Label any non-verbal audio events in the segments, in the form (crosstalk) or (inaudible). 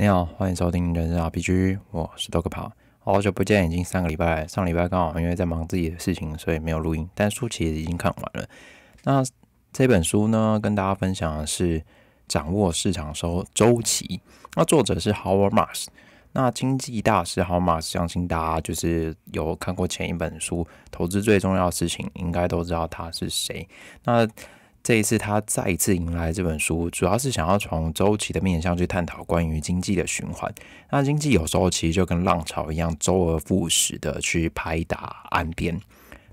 你好，欢迎收听人生 r P G，我是 Dog p a 好久不见，已经三个礼拜上礼拜刚好因为在忙自己的事情，所以没有录音。但书其实已经看完了。那这本书呢，跟大家分享的是掌握市场收周期。那作者是 Howard m a r s 那经济大师 Howard m a r s 相信大家就是有看过前一本书《投资最重要的事情》，应该都知道他是谁。那这一次他再一次迎来这本书，主要是想要从周期的面向去探讨关于经济的循环。那经济有时候其实就跟浪潮一样，周而复始的去拍打岸边。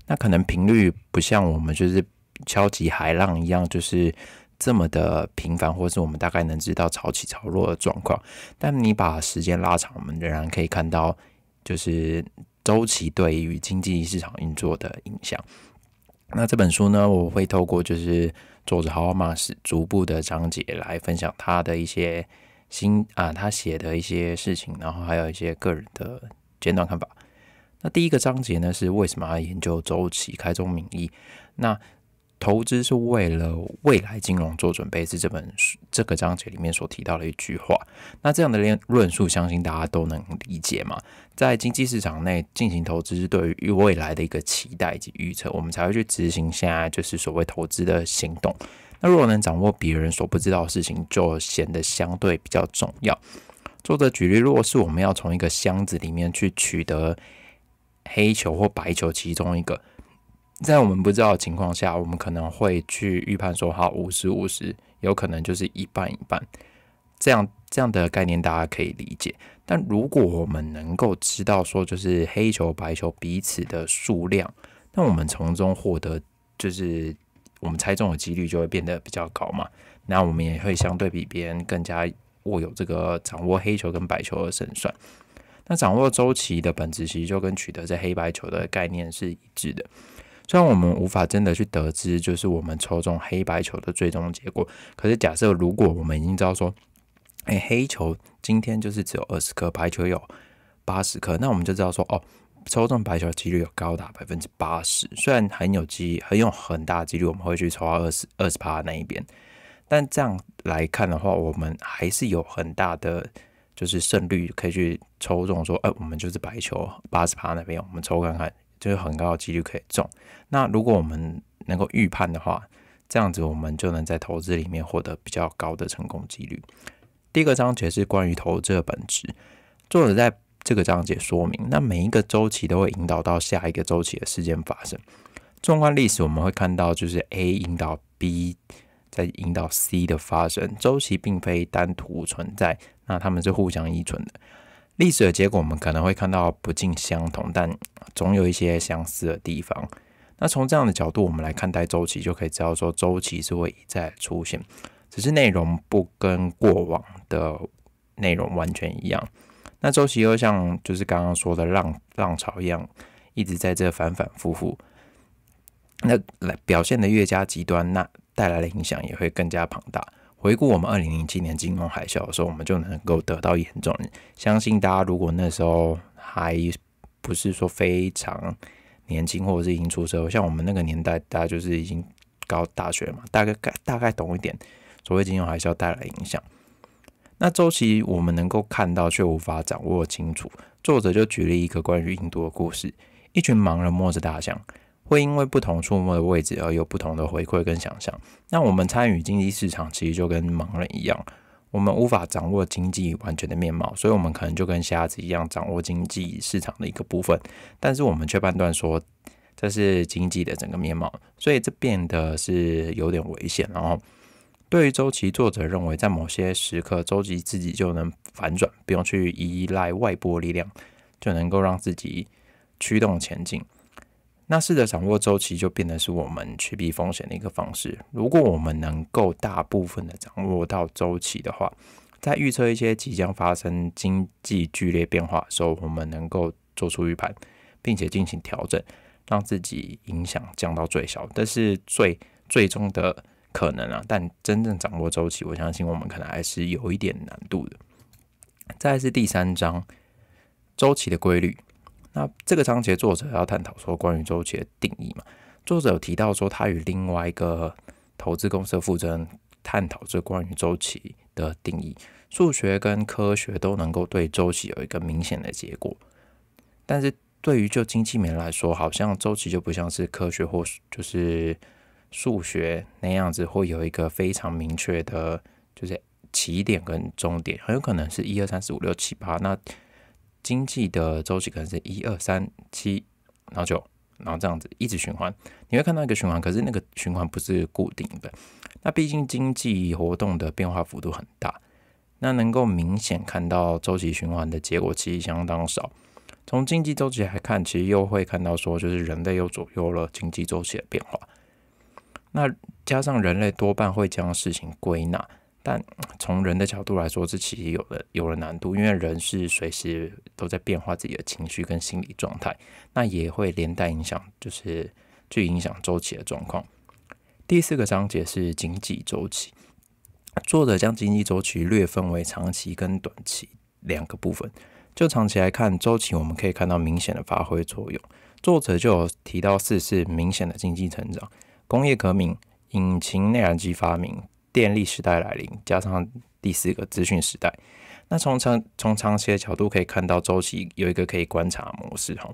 那可能频率不像我们就是敲击海浪一样，就是这么的频繁，或是我们大概能知道潮起潮落的状况。但你把时间拉长，我们仍然可以看到，就是周期对于经济市场运作的影响。那这本书呢，我会透过就是作者豪马斯逐步的章节来分享他的一些新啊，他写的一些事情，然后还有一些个人的简短看法。那第一个章节呢，是为什么要研究周期、开宗明义。那投资是为了未来金融做准备，是这本书这个章节里面所提到的一句话。那这样的论述，相信大家都能理解嘛？在经济市场内进行投资，是对于未来的一个期待以及预测，我们才会去执行现在就是所谓投资的行动。那若能掌握别人所不知道的事情，就显得相对比较重要。作者举例，如果是我们要从一个箱子里面去取得黑球或白球其中一个。在我们不知道的情况下，我们可能会去预判说：“好，五十五十，有可能就是一半一半。”这样这样的概念大家可以理解。但如果我们能够知道说，就是黑球、白球彼此的数量，那我们从中获得就是我们猜中的几率就会变得比较高嘛。那我们也会相对比别人更加握有这个掌握黑球跟白球的胜算。那掌握周期的本质，其实就跟取得这黑白球的概念是一致的。虽然我们无法真的去得知，就是我们抽中黑白球的最终结果。可是假设如果我们已经知道说，哎，黑球今天就是只有二十颗，白球有八十颗，那我们就知道说，哦，抽中白球几率有高达百分之八十。虽然很有机，很有很大几率我们会去抽到二十二十趴那一边，但这样来看的话，我们还是有很大的就是胜率可以去抽中说，哎，我们就是白球八十趴那边，我们抽看看。就是很高的几率可以中。那如果我们能够预判的话，这样子我们就能在投资里面获得比较高的成功几率。第一个章节是关于投资的本质，作者在这个章节说明，那每一个周期都会引导到下一个周期的事件发生。纵观历史，我们会看到就是 A 引导 B，在引导 C 的发生。周期并非单独存在，那他们是互相依存的。历史的结果，我们可能会看到不尽相同，但总有一些相似的地方。那从这样的角度，我们来看待周期，就可以知道说周期是会一再出现，只是内容不跟过往的内容完全一样。那周期又像就是刚刚说的浪浪潮一样，一直在这反反复复。那来表现的越加极端，那带来的影响也会更加庞大。回顾我们二零零七年金融海啸的时候，我们就能够得到严重。相信大家如果那时候还不是说非常年轻或者是已经出社会，像我们那个年代，大家就是已经高大学嘛，大概概大概懂一点所谓金融海啸带来影响。那周期我们能够看到，却无法掌握清楚。作者就举了一个关于印度的故事：一群盲人摸着大象。会因为不同触摸的位置而有不同的回馈跟想象。那我们参与经济市场，其实就跟盲人一样，我们无法掌握经济完全的面貌，所以我们可能就跟瞎子一样，掌握经济市场的一个部分，但是我们却判断说这是经济的整个面貌，所以这变得是有点危险。然后，对于周期，作者认为在某些时刻，周期自己就能反转，不用去依赖外部力量，就能够让自己驱动前进。那试着掌握周期，就变得是我们去避风险的一个方式。如果我们能够大部分的掌握到周期的话，在预测一些即将发生经济剧烈变化的时候，我们能够做出预判，并且进行调整，让自己影响降到最小。但是最最终的可能啊，但真正掌握周期，我相信我们可能还是有一点难度的。再是第三章，周期的规律。那这个章节作者要探讨说关于周期的定义嘛？作者有提到说，他与另外一个投资公司的负责人探讨这关于周期的定义，数学跟科学都能够对周期有一个明显的结果，但是对于就经济面来说，好像周期就不像是科学或就是数学那样子，会有一个非常明确的，就是起点跟终点，很有可能是一二三四五六七八那。经济的周期可能是一二三七，然后就然后这样子一直循环，你会看到一个循环，可是那个循环不是固定的。那毕竟经济活动的变化幅度很大，那能够明显看到周期循环的结果其实相当少。从经济周期来看，其实又会看到说，就是人类又左右了经济周期的变化。那加上人类多半会将事情归纳。但从人的角度来说，这其实有了有了难度，因为人是随时都在变化自己的情绪跟心理状态，那也会连带影响，就是去影响周期的状况。第四个章节是经济周期，作者将经济周期略分为长期跟短期两个部分。就长期来看，周期我们可以看到明显的发挥作用。作者就有提到四是明显的经济成长，工业革命，引擎内燃机发明。电力时代来临，加上第四个资讯时代，那从长从长期的角度可以看到周期有一个可以观察模式哈，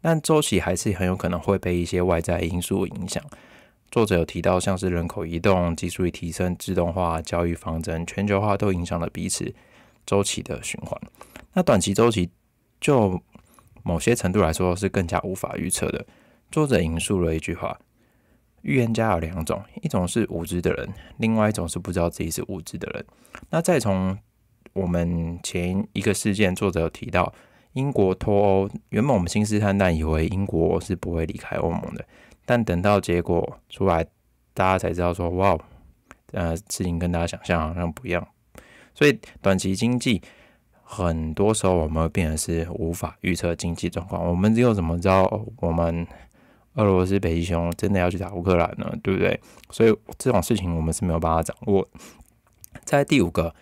但周期还是很有可能会被一些外在因素影响。作者有提到像是人口移动、技术提升、自动化、教育方针、全球化都影响了彼此周期的循环。那短期周期就某些程度来说是更加无法预测的。作者引述了一句话。预言家有两种，一种是无知的人，另外一种是不知道自己是无知的人。那再从我们前一个事件，作者有提到英国脱欧，原本我们信誓旦旦以为英国是不会离开欧盟的，但等到结果出来，大家才知道说，哇，呃，事情跟大家想象好像不一样。所以短期经济很多时候我们变成是无法预测经济状况，我们只有怎么知道我们？俄罗斯北极熊真的要去打乌克兰呢？对不对？所以这种事情我们是没有办法掌握。在第五个，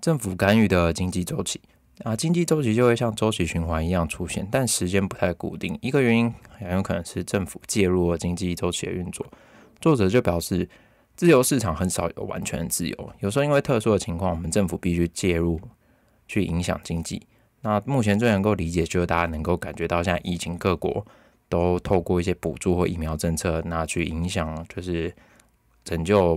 政府干预的经济周期啊，经济周期就会像周期循环一样出现，但时间不太固定。一个原因很有可能是政府介入了经济周期的运作。作者就表示，自由市场很少有完全的自由，有时候因为特殊的情况，我们政府必须介入去影响经济。那目前最能够理解就是大家能够感觉到现在疫情各国。都透过一些补助或疫苗政策，那去影响，就是拯救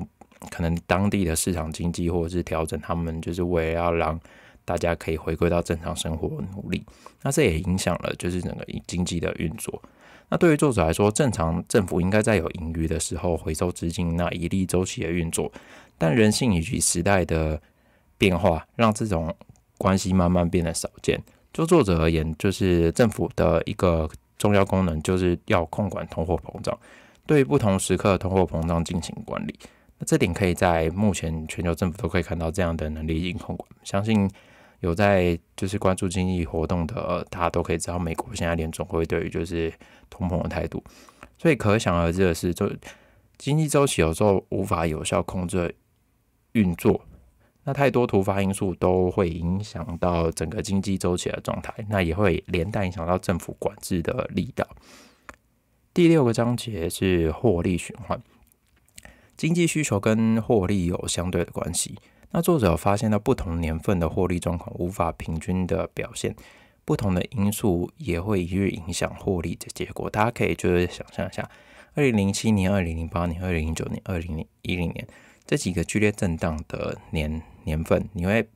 可能当地的市场经济，或者是调整他们，就是为了要让大家可以回归到正常生活努力。那这也影响了就是整个经济的运作。那对于作者来说，正常政府应该在有盈余的时候回收资金，那一利周期的运作。但人性以及时代的变化，让这种关系慢慢变得少见。就作者而言，就是政府的一个。重要功能就是要控管通货膨胀，对不同时刻通货膨胀进行管理。那这点可以在目前全球政府都可以看到这样的能力，控管。相信有在就是关注经济活动的，大家都可以知道美国现在联总会对于就是通膨的态度。所以可想而知的是，就经济周期有时候无法有效控制运作。那太多突发因素都会影响到整个经济周期的状态，那也会连带影响到政府管制的力道。第六个章节是获利循环，经济需求跟获利有相对的关系。那作者发现到不同年份的获利状况无法平均的表现，不同的因素也会一日影响获利的结果。大家可以就是想象一下，二零零七年、二零零八年、二零零九年、二零一零年。这几个剧烈震荡的年年份，你会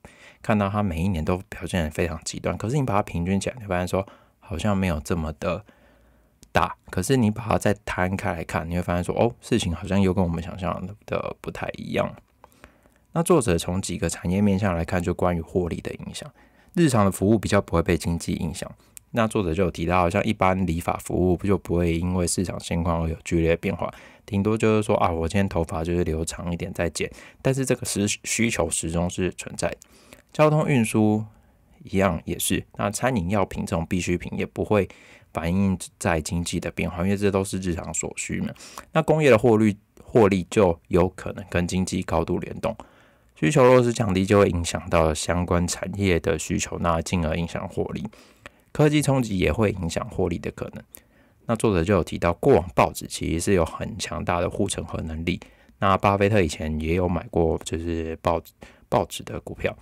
看到它每一年都表现的非常极端。可是你把它平均起来，你发现说好像没有这么的大。可是你把它再摊开来看，你会发现说哦，事情好像又跟我们想象的不太一样。那作者从几个产业面向来看，就关于获利的影响，日常的服务比较不会被经济影响。那作者就有提到，像一般理发服务不就不会因为市场情况而有剧烈变化，顶多就是说啊，我今天头发就是留长一点再剪，但是这个时需求始终是存在交通运输一样也是，那餐饮、药品这种必需品也不会反映在经济的变化，因为这都是日常所需嘛。那工业的获利获利就有可能跟经济高度联动，需求若是降低，就会影响到相关产业的需求，那进而影响获利。科技冲击也会影响获利的可能。那作者就有提到，过往报纸其实是有很强大的护城河能力。那巴菲特以前也有买过，就是报纸报纸的股票。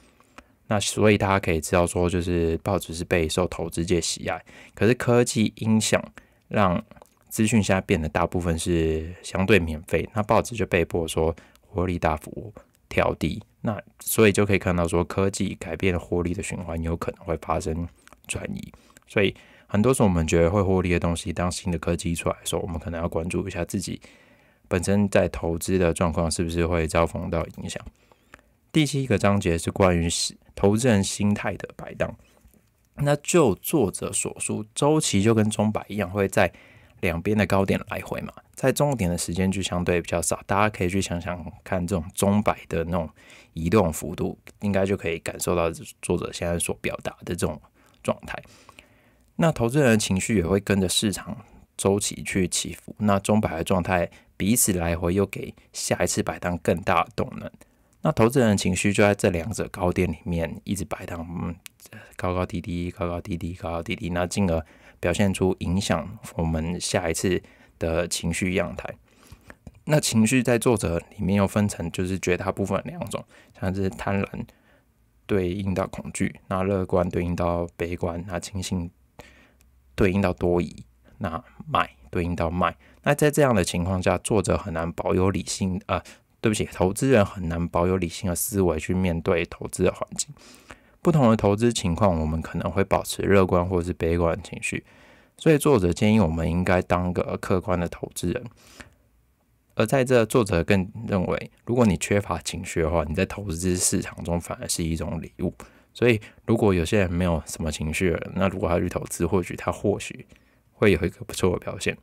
那所以大家可以知道说，就是报纸是备受投资界喜爱。可是科技影响让资讯现在变得大部分是相对免费，那报纸就被迫说获利大幅调低。那所以就可以看到说，科技改变了获利的循环有可能会发生。转移，所以很多时候我们觉得会获利的东西，当新的科技出来的时候，我们可能要关注一下自己本身在投资的状况是不是会遭逢到影响。第七个章节是关于投资人心态的摆荡，那就作者所述，周期就跟钟摆一样，会在两边的高点来回嘛，在终点的时间就相对比较少。大家可以去想想看，这种钟摆的那种移动幅度，应该就可以感受到作者现在所表达的这种。状态，那投资人的情绪也会跟着市场周期去起伏。那中摆的状态彼此来回，又给下一次摆荡更大的动能。那投资人的情绪就在这两者高点里面一直摆荡，嗯，高高低低，高高低低，高高低低，那进而表现出影响我们下一次的情绪样态。那情绪在作者里面又分成，就是绝大部分两种，像是贪婪。对应到恐惧，那乐观对应到悲观，那清醒对应到多疑，那买对应到卖。那在这样的情况下，作者很难保有理性，呃，对不起，投资人很难保有理性和思维去面对投资的环境。不同的投资情况，我们可能会保持乐观或是悲观的情绪，所以作者建议我们应该当个客观的投资人。而在这，作者更认为，如果你缺乏情绪的话，你在投资市场中反而是一种礼物。所以，如果有些人没有什么情绪，那如果他去投资，或许他或许会有一个不错的表现。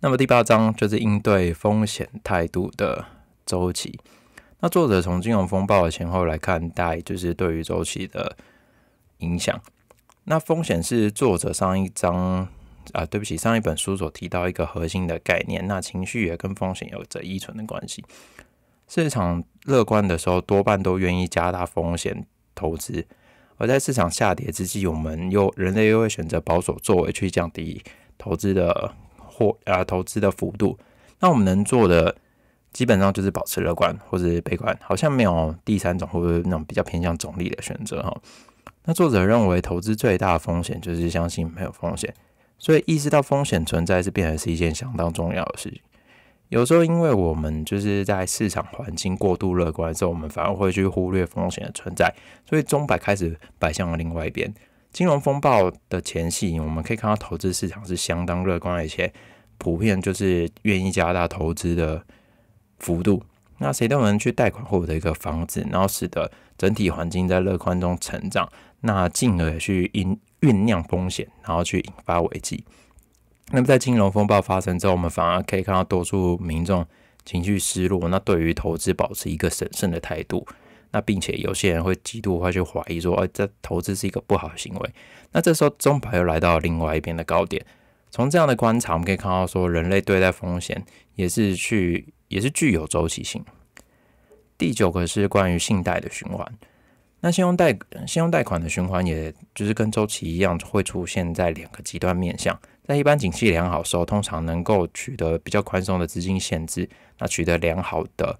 那么第八章就是应对风险态度的周期。那作者从金融风暴的前后来看待，就是对于周期的影响。那风险是作者上一章。啊，对不起，上一本书所提到一个核心的概念，那情绪也跟风险有着依存的关系。市场乐观的时候，多半都愿意加大风险投资；而在市场下跌之际，我们又人类又会选择保守作为去降低投资的或呃投资的幅度。那我们能做的基本上就是保持乐观或者悲观，好像没有第三种或者那种比较偏向中立的选择哈。那作者认为，投资最大的风险就是相信没有风险。所以意识到风险存在是变成是一件相当重要的事情。有时候，因为我们就是在市场环境过度乐观的时候，我们反而会去忽略风险的存在。所以钟摆开始摆向了另外一边。金融风暴的前夕，我们可以看到投资市场是相当乐观而且普遍就是愿意加大投资的幅度。那谁都能去贷款获得一个房子，然后使得整体环境在乐观中成长，那进而去引。酝酿风险，然后去引发危机。那么在金融风暴发生之后，我们反而可以看到多数民众情绪失落。那对于投资保持一个审慎的态度。那并且有些人会极度会去怀疑说，哎，这投资是一个不好的行为。那这时候中盘又来到另外一边的高点。从这样的观察，我们可以看到说，人类对待风险也是去，也是具有周期性。第九个是关于信贷的循环。那信用贷、信用贷款的循环，也就是跟周期一样，会出现在两个极端面相。在一般景气良好时候，通常能够取得比较宽松的资金限制，那取得良好的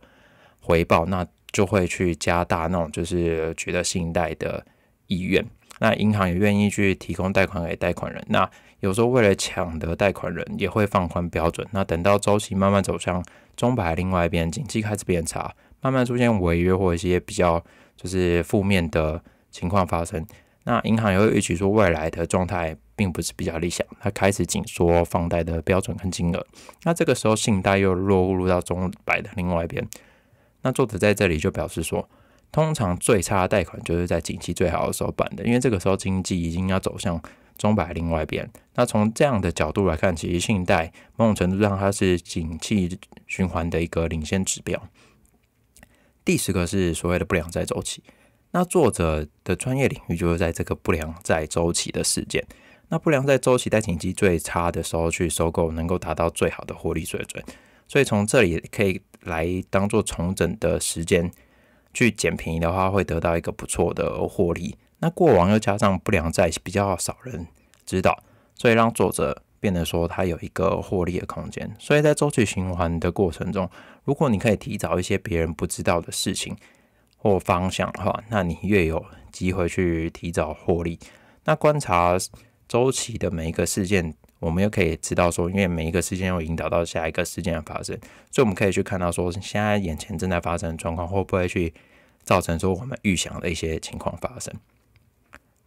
回报，那就会去加大那种就是取得信贷的意愿。那银行也愿意去提供贷款给贷款人。那有时候为了抢得贷款人，也会放宽标准。那等到周期慢慢走向中排另外一边，景气开始变差，慢慢出现违约或一些比较。就是负面的情况发生，那银行也会预期说未来的状态并不是比较理想，它开始紧缩放贷的标准跟金额。那这个时候信贷又落入到中百的另外一边。那作者在这里就表示说，通常最差的贷款就是在景气最好的时候办的，因为这个时候经济已经要走向中百另外一边。那从这样的角度来看，其实信贷某种程度上它是景气循环的一个领先指标。第十个是所谓的不良债周期，那作者的专业领域就是在这个不良债周期的事件。那不良债周期在景气最差的时候去收购，能够达到最好的获利水准。所以从这里可以来当做重整的时间去捡便宜的话，会得到一个不错的获利。那过往又加上不良债比较少人知道，所以让作者变得说他有一个获利的空间。所以在周期循环的过程中。如果你可以提早一些别人不知道的事情或方向的话，那你越有机会去提早获利。那观察周期的每一个事件，我们又可以知道说，因为每一个事件又引导到下一个事件的发生，所以我们可以去看到说，现在眼前正在发生状况会不会去造成说我们预想的一些情况发生。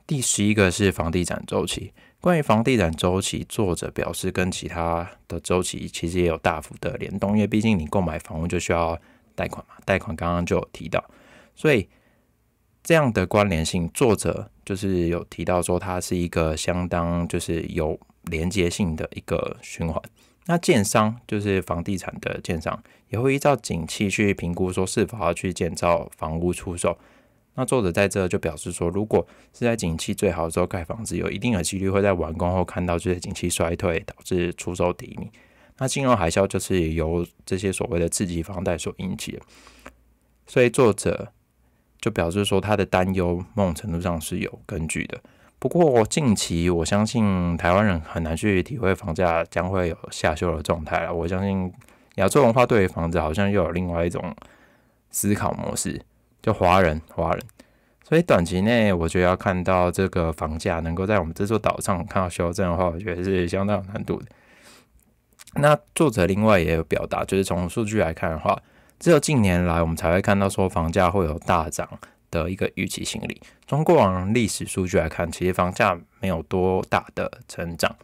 第十一个是房地产周期。关于房地产周期，作者表示跟其他的周期其实也有大幅的联动，因为毕竟你购买房屋就需要贷款嘛，贷款刚刚就有提到，所以这样的关联性，作者就是有提到说它是一个相当就是有连接性的一个循环。那建商就是房地产的建商，也会依照景气去评估说是否要去建造房屋出售。那作者在这就表示说，如果是在景气最好的时候盖房子，有一定的几率会在完工后看到这些景气衰退，导致出售低迷。那金融海啸就是由这些所谓的刺激房贷所引起的，所以作者就表示说，他的担忧某种程度上是有根据的。不过近期我相信台湾人很难去体会房价将会有下修的状态了。我相信亚洲文化对于房子好像又有另外一种思考模式。就华人，华人，所以短期内我觉得要看到这个房价能够在我们这座岛上看到修正的话，我觉得是相当有难度的。那作者另外也有表达，就是从数据来看的话，只有近年来我们才会看到说房价会有大涨的一个预期心理。从过往历史数据来看，其实房价没有多大的成长。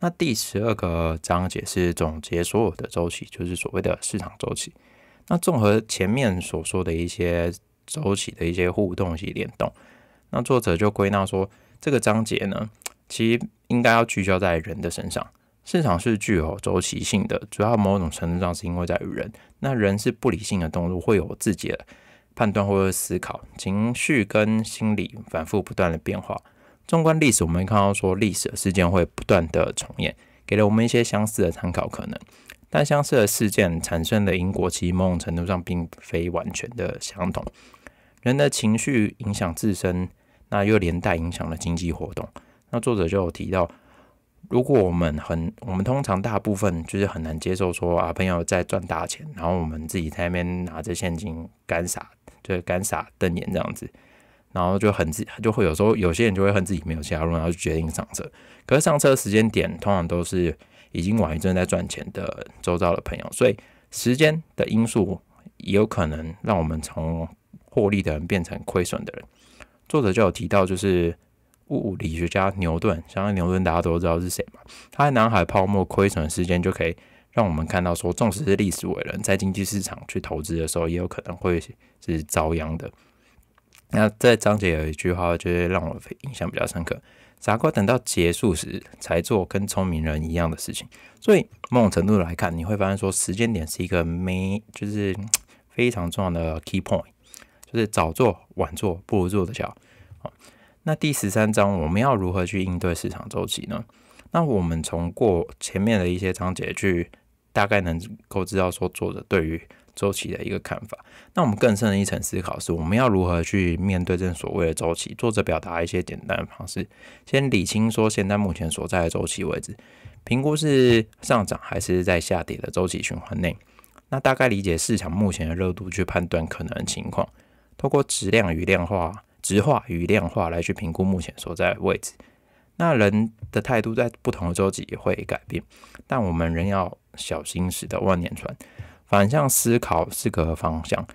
那第十二个章节是总结所有的周期，就是所谓的市场周期。那综合前面所说的一些周期的一些互动及联动，那作者就归纳说，这个章节呢，其实应该要聚焦在人的身上。市场是具有周期性的，主要某种程度上是因为在于人。那人是不理性的动物，会有自己的判断或者思考，情绪跟心理反复不断的变化。纵观历史，我们看到说历史事件会不断的重演，给了我们一些相似的参考可能。但相似的事件产生的因果，其某种程度上并非完全的相同。人的情绪影响自身，那又连带影响了经济活动。那作者就有提到，如果我们很，我们通常大部分就是很难接受说啊，朋友在赚大钱，然后我们自己在那边拿着现金干傻，就是干傻瞪眼这样子，然后就很自，就会有时候有些人就会恨自己没有其他路，然后就决定上车。可是上车时间点通常都是。已经晚一正在赚钱的周遭的朋友，所以时间的因素也有可能让我们从获利的人变成亏损的人。作者就有提到，就是物理学家牛顿，相信牛顿大家都知道是谁嘛？他在南海泡沫亏损时间就可以让我们看到，说纵使是历史伟人，在经济市场去投资的时候，也有可能会是遭殃的。那在章节有一句话，就是让我印象比较深刻。傻瓜等到结束时才做跟聪明人一样的事情，所以某种程度来看，你会发现说时间点是一个没就是非常重要的 key point，就是早做晚做不如做的巧。好，那第十三章我们要如何去应对市场周期呢？那我们从过前面的一些章节去大概能够知道说作者对于。周期的一个看法。那我们更深的一层思考是：我们要如何去面对这所谓的周期？作者表达一些简单的方式，先理清说现在目前所在的周期位置，评估是上涨还是在下跌的周期循环内。那大概理解市场目前的热度，去判断可能的情况。通过质量与量化、质化与量化来去评估目前所在的位置。那人的态度在不同的周期也会改变，但我们仍要小心驶得万年船。反向思考是个方向，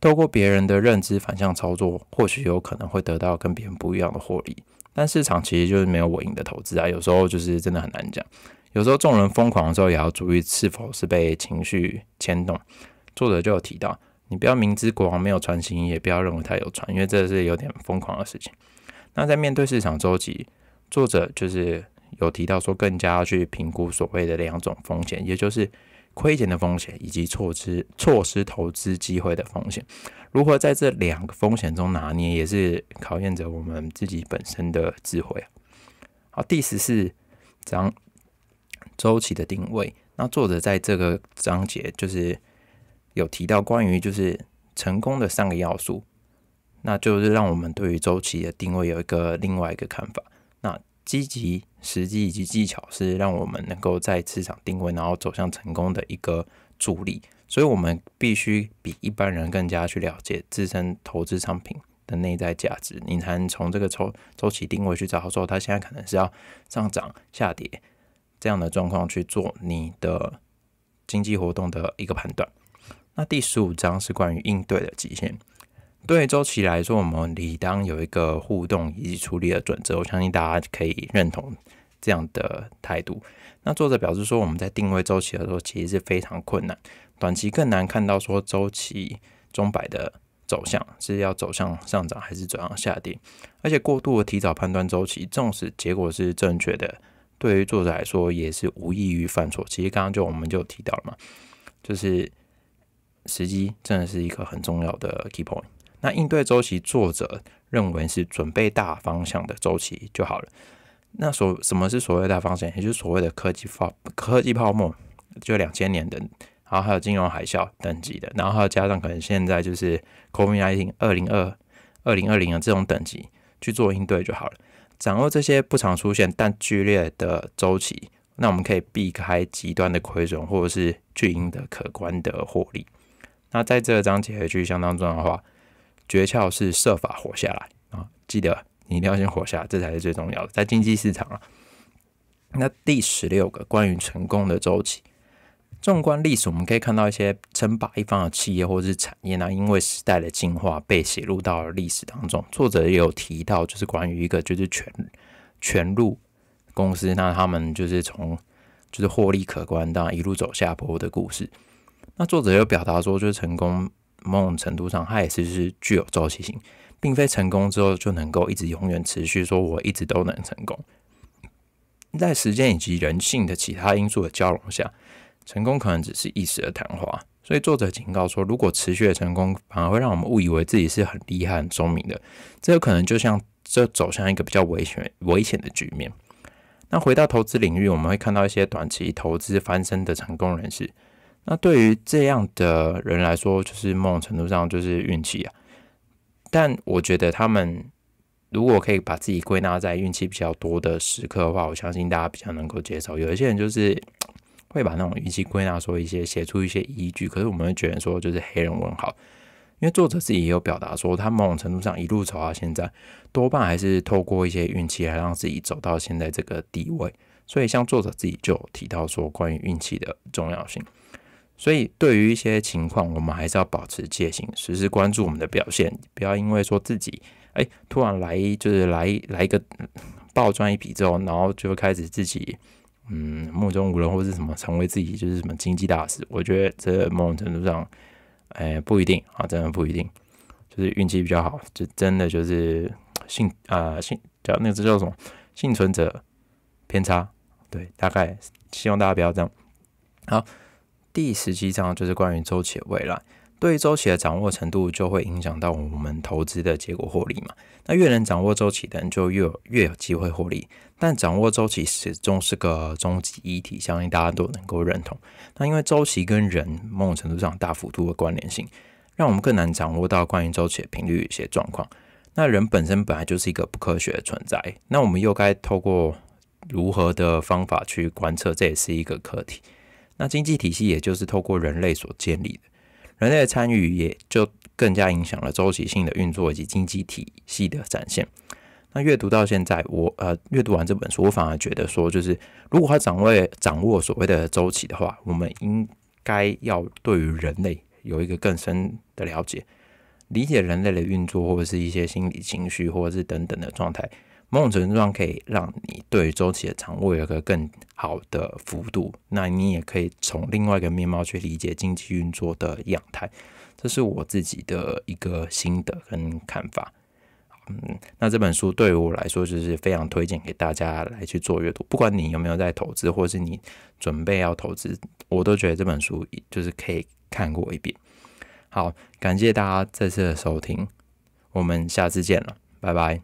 透过别人的认知反向操作，或许有可能会得到跟别人不一样的获利。但市场其实就是没有稳赢的投资啊，有时候就是真的很难讲。有时候众人疯狂的时候，也要注意是否是被情绪牵动。作者就有提到，你不要明知国王没有船行，也不要认为他有船，因为这是有点疯狂的事情。那在面对市场周期，作者就是有提到说，更加去评估所谓的两种风险，也就是。亏钱的风险，以及错失错失投资机会的风险，如何在这两个风险中拿捏，也是考验着我们自己本身的智慧好，第十四章周期的定位，那作者在这个章节就是有提到关于就是成功的三个要素，那就是让我们对于周期的定位有一个另外一个看法。积极时机以及技巧是让我们能够在市场定位，然后走向成功的一个助力。所以，我们必须比一般人更加去了解自身投资商品的内在价值，你才能从这个周周期定位去找出它现在可能是要上涨、下跌这样的状况去做你的经济活动的一个判断。那第十五章是关于应对的极限。对于周期来说，我们理当有一个互动以及处理的准则。我相信大家可以认同这样的态度。那作者表示说，我们在定位周期的时候，其实是非常困难。短期更难看到说周期中百的走向是要走向上涨还是走向下跌。而且过度的提早判断周期，纵使结果是正确的，对于作者来说也是无异于犯错。其实刚刚就我们就提到了嘛，就是时机真的是一个很重要的 key point。那应对周期，作者认为是准备大方向的周期就好了。那所什么是所谓大方向，也就是所谓的科技泡科技泡沫，就两千年等，然后还有金融海啸等级的，然后还有加上可能现在就是 COVID n i e t 二零二二零二零的这种等级去做应对就好了。掌握这些不常出现但剧烈的周期，那我们可以避开极端的亏损，或者是巨婴的可观的获利。那在这章节的剧相当要的话，诀窍是设法活下来啊！记得你一定要先活下，来，这才是最重要的。在经济市场啊，那第十六个关于成功的周期，纵观历史，我们可以看到一些称霸一方的企业或是产业，那因为时代的进化被写入到了历史当中。作者也有提到，就是关于一个就是全全路公司，那他们就是从就是获利可观到一路走下坡的故事。那作者有表达说，就是成功。某种程度上，它也是具有周期性，并非成功之后就能够一直永远持续。说我一直都能成功，在时间以及人性的其他因素的交融下，成功可能只是一时的昙花。所以作者警告说，如果持续的成功，反而会让我们误以为自己是很厉害、很聪明的，这有可能就像这走向一个比较危险、危险的局面。那回到投资领域，我们会看到一些短期投资翻身的成功人士。那对于这样的人来说，就是某种程度上就是运气啊。但我觉得他们如果可以把自己归纳在运气比较多的时刻的话，我相信大家比较能够接受。有一些人就是 (tsk) 会把那种运气归纳说一些写出一些依据，可是我们会觉得说就是黑人问号，因为作者自己也有表达说，他某种程度上一路走到现在，多半还是透过一些运气，来让自己走到现在这个地位。所以像作者自己就提到说，关于运气的重要性。所以，对于一些情况，我们还是要保持戒心，时时关注我们的表现，不要因为说自己，哎，突然来一就是来一来一个暴赚一笔之后，然后就开始自己，嗯，目中无人或是什么成为自己就是什么经济大师。我觉得这某种程度上，哎，不一定啊，真的不一定，就是运气比较好，就真的就是幸啊幸叫那个叫什么幸存者偏差，对，大概希望大家不要这样。好。第十七章就是关于周期的未来，对于周期的掌握程度就会影响到我们投资的结果获利嘛。那越能掌握周期的人，就越越有机会获利。但掌握周期始终是个终极议题，相信大家都能够认同。那因为周期跟人某种程度上大幅度的关联性，让我们更难掌握到关于周期的频率一些状况。那人本身本来就是一个不科学的存在，那我们又该透过如何的方法去观测？这也是一个课题。那经济体系也就是透过人类所建立的，人类的参与也就更加影响了周期性的运作以及经济体系的展现。那阅读到现在，我呃阅读完这本书，我反而觉得说，就是如果他掌握掌握所谓的周期的话，我们应该要对于人类有一个更深的了解，理解人类的运作，或者是一些心理情绪，或者是等等的状态。某种程度上可以让你对周期的掌握有一个更好的幅度，那你也可以从另外一个面貌去理解经济运作的样态。这是我自己的一个心得跟看法。嗯，那这本书对于我来说就是非常推荐给大家来去做阅读，不管你有没有在投资，或是你准备要投资，我都觉得这本书就是可以看过一遍。好，感谢大家这次的收听，我们下次见了，拜拜。